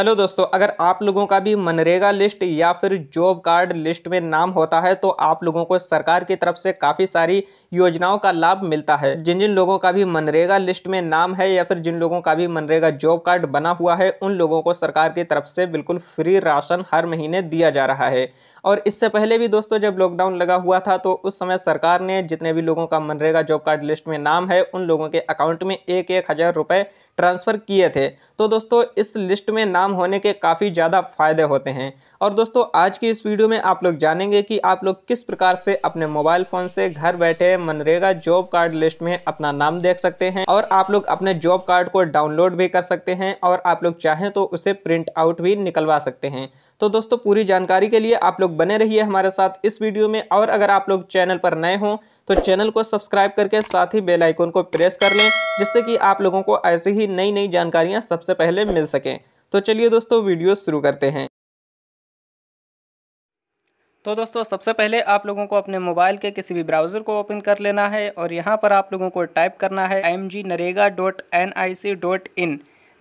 hello दोस्तों अगर आप लोगों का भी मनरेगा लिस्ट या फिर जॉब कार्ड लिस्ट में नाम होता है तो आप लोगों को सरकार की तरफ से काफ़ी सारी योजनाओं का लाभ मिलता है जिन जिन लोगों का भी मनरेगा लिस्ट में नाम है या फिर जिन लोगों का भी मनरेगा जॉब कार्ड बना हुआ है उन लोगों को सरकार की तरफ से बिल्कुल फ्री राशन हर महीने दिया जा रहा है और इससे पहले भी दोस्तों जब लॉकडाउन लगा हुआ था तो उस समय सरकार ने जितने भी लोगों का मनरेगा जॉब कार्ड लिस्ट में नाम है उन लोगों के अकाउंट में एक एक हज़ार रुपये ट्रांसफ़र किए थे तो दोस्तों इस लिस्ट में नाम काम होने के काफ़ी ज़्यादा फ़ायदे होते हैं और दोस्तों आज की इस वीडियो में आप लोग जानेंगे कि आप लोग किस प्रकार से अपने मोबाइल फ़ोन से घर बैठे मनरेगा जॉब कार्ड लिस्ट में अपना नाम देख सकते हैं और आप लोग अपने जॉब कार्ड को डाउनलोड भी कर सकते हैं और आप लोग चाहें तो उसे प्रिंट आउट भी निकलवा सकते हैं तो दोस्तों पूरी जानकारी के लिए आप लोग बने रहिए हमारे साथ इस वीडियो में और अगर आप लोग चैनल पर नए हों तो चैनल को सब्सक्राइब करके साथ ही बेल आइकन को प्रेस कर लें जिससे कि आप लोगों को ऐसी ही नई नई जानकारियां सबसे पहले मिल सकें तो चलिए दोस्तों वीडियो शुरू करते हैं तो दोस्तों सबसे पहले आप लोगों को अपने मोबाइल के किसी भी ब्राउज़र को ओपन कर लेना है और यहाँ पर आप लोगों को टाइप करना है M G NREGA dot N I C dot in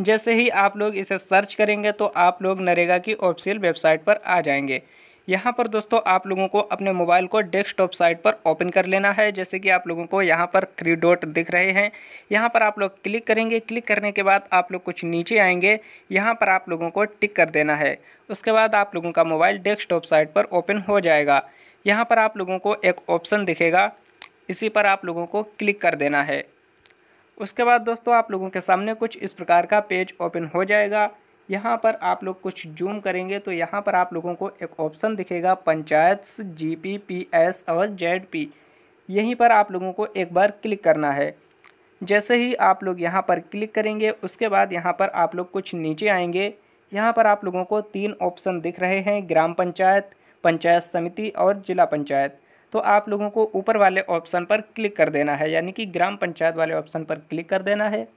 जैसे ही आप लोग इसे सर्च करेंगे तो आप लोग नरेगा की ऑफिशियल वेबसाइट पर आ जाएंगे यहाँ पर दोस्तों आप लोगों को अपने मोबाइल को डेस्कटॉप साइट पर ओपन कर लेना है जैसे कि आप लोगों को यहाँ पर थ्री डॉट दिख रहे हैं यहाँ पर आप लोग क्लिक करेंगे क्लिक करने के बाद आप लोग कुछ नीचे आएंगे यहाँ पर आप लोगों को टिक कर देना है उसके बाद आप लोगों का मोबाइल डेस्कटॉप साइट पर ओपन हो जाएगा यहाँ पर आप लोगों को एक ऑप्शन दिखेगा इसी पर आप लोगों को क्लिक कर देना है उसके बाद दोस्तों आप लोगों के सामने कुछ इस प्रकार का पेज ओपन हो जाएगा यहाँ पर आप लोग कुछ जूम करेंगे तो यहाँ पर आप लोगों को एक ऑप्शन दिखेगा panchayat G P P S और जेड पी यहीं पर आप लोगों को एक बार क्लिक करना है जैसे ही आप लोग यहाँ पर क्लिक करेंगे उसके बाद यहाँ पर आप लोग कुछ नीचे आएंगे यहाँ पर आप लोगों को तीन ऑप्शन दिख रहे हैं ग्राम पंचायत पंचायत समिति और जिला पंचायत तो आप लोगों को ऊपर वाले ऑप्शन पर क्लिक कर देना है यानी कि ग्राम पंचायत वाले ऑप्शन पर क्लिक कर देना है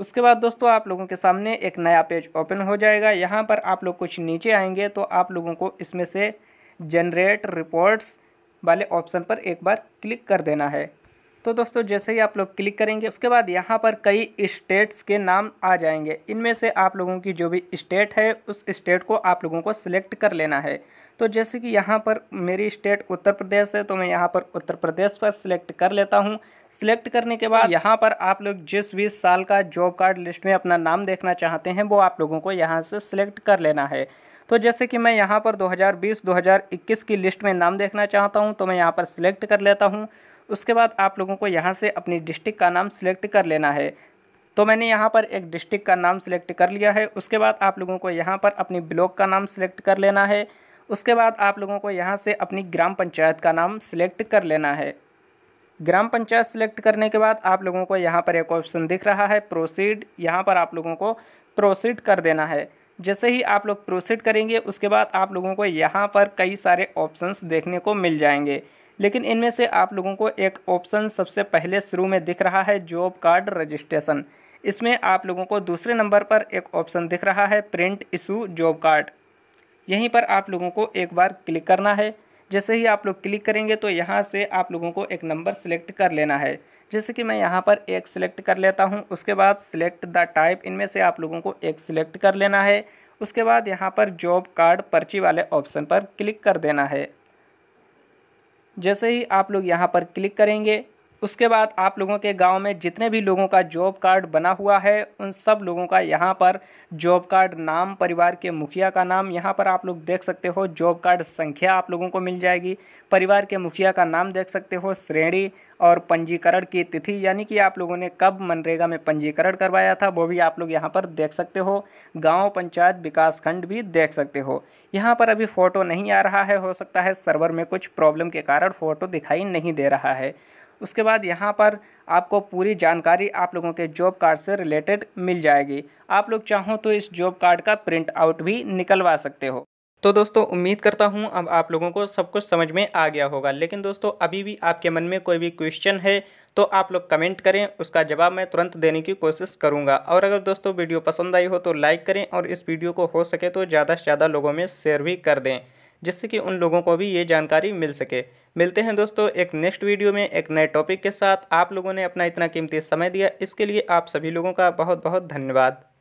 उसके बाद दोस्तों आप लोगों के सामने एक नया पेज ओपन हो जाएगा यहाँ पर आप लोग कुछ नीचे आएंगे तो आप लोगों को इसमें से जनरेट रिपोर्ट्स वाले ऑप्शन पर एक बार क्लिक कर देना है तो दोस्तों जैसे ही आप लोग क्लिक करेंगे उसके बाद यहाँ पर कई स्टेट्स के नाम आ जाएंगे इनमें से आप लोगों की जो भी स्टेट है उस स्टेट को आप लोगों को सिलेक्ट कर लेना है तो जैसे कि यहाँ पर मेरी स्टेट उत्तर प्रदेश है तो मैं यहाँ पर उत्तर प्रदेश पर सिलेक्ट कर लेता हूँ सिलेक्ट करने के बाद यहाँ पर आप लोग जिस भी साल का जॉब कार्ड लिस्ट में अपना नाम देखना चाहते हैं वो आप लोगों को यहाँ से सिलेक्ट कर लेना है तो जैसे कि मैं यहाँ पर 2020-2021 की लिस्ट में नाम देखना चाहता हूँ तो मैं यहाँ पर सिलेक्ट कर लेता हूँ उसके बाद आप लोगों को यहाँ से अपनी डिस्ट्रिक्ट का नाम सिलेक्ट कर लेना है तो मैंने यहाँ पर एक डिस्ट्रिक्ट का नाम सिलेक्ट कर लिया है उसके बाद आप लोगों को यहाँ पर अपनी ब्लॉक का नाम सिलेक्ट कर लेना है उसके बाद आप लोगों को यहाँ से अपनी ग्राम पंचायत का नाम सिलेक्ट कर लेना है ग्राम पंचायत सिलेक्ट करने के बाद आप लोगों को यहाँ पर एक ऑप्शन दिख रहा है प्रोसीड यहाँ पर आप लोगों को प्रोसीड कर देना है जैसे ही आप लोग प्रोसीड करेंगे उसके बाद आप लोगों को यहाँ पर कई सारे ऑप्शंस देखने को मिल जाएंगे लेकिन इनमें से आप लोगों को एक ऑप्शन सबसे पहले शुरू में दिख रहा है जॉब कार्ड रजिस्ट्रेशन इसमें आप लोगों को दूसरे नंबर पर एक ऑप्शन दिख रहा है प्रिंट इशू जॉब कार्ड यहीं पर आप लोगों को एक बार क्लिक करना है जैसे ही आप लोग क्लिक करेंगे तो यहाँ से आप लोगों को एक नंबर सेलेक्ट कर लेना है जैसे कि मैं यहाँ पर एक सिलेक्ट कर लेता हूँ उसके बाद सिलेक्ट द टाइप इनमें से आप लोगों को एक सिलेक्ट कर लेना है उसके बाद यहाँ पर जॉब कार्ड पर्ची वाले ऑप्शन पर क्लिक कर देना है जैसे ही आप लोग यहाँ पर क्लिक करेंगे उसके बाद आप लोगों के गांव में जितने भी लोगों का जॉब कार्ड बना हुआ है उन सब लोगों का यहाँ पर जॉब कार्ड नाम परिवार के मुखिया का नाम यहाँ पर आप लोग देख सकते हो जॉब कार्ड संख्या आप लोगों को मिल जाएगी परिवार के मुखिया का नाम देख सकते हो श्रेणी और पंजीकरण की तिथि यानी कि आप लोगों ने कब मनरेगा में पंजीकरण करवाया था वो भी आप लोग यहाँ पर देख सकते हो गाँव पंचायत विकास खंड भी देख सकते हो यहाँ पर अभी फ़ोटो नहीं आ रहा है हो सकता है सर्वर में कुछ प्रॉब्लम के कारण फ़ोटो दिखाई नहीं दे रहा है उसके बाद यहाँ पर आपको पूरी जानकारी आप लोगों के जॉब कार्ड से रिलेटेड मिल जाएगी आप लोग चाहो तो इस जॉब कार्ड का प्रिंट आउट भी निकलवा सकते हो तो दोस्तों उम्मीद करता हूँ अब आप लोगों को सब कुछ समझ में आ गया होगा लेकिन दोस्तों अभी भी आपके मन में कोई भी क्वेश्चन है तो आप लोग कमेंट करें उसका जवाब मैं तुरंत देने की कोशिश करूँगा और अगर दोस्तों वीडियो पसंद आई हो तो लाइक करें और इस वीडियो को हो सके तो ज़्यादा से ज़्यादा लोगों में शेयर भी कर दें जिससे कि उन लोगों को भी ये जानकारी मिल सके मिलते हैं दोस्तों एक नेक्स्ट वीडियो में एक नए टॉपिक के साथ आप लोगों ने अपना इतना कीमती समय दिया इसके लिए आप सभी लोगों का बहुत बहुत धन्यवाद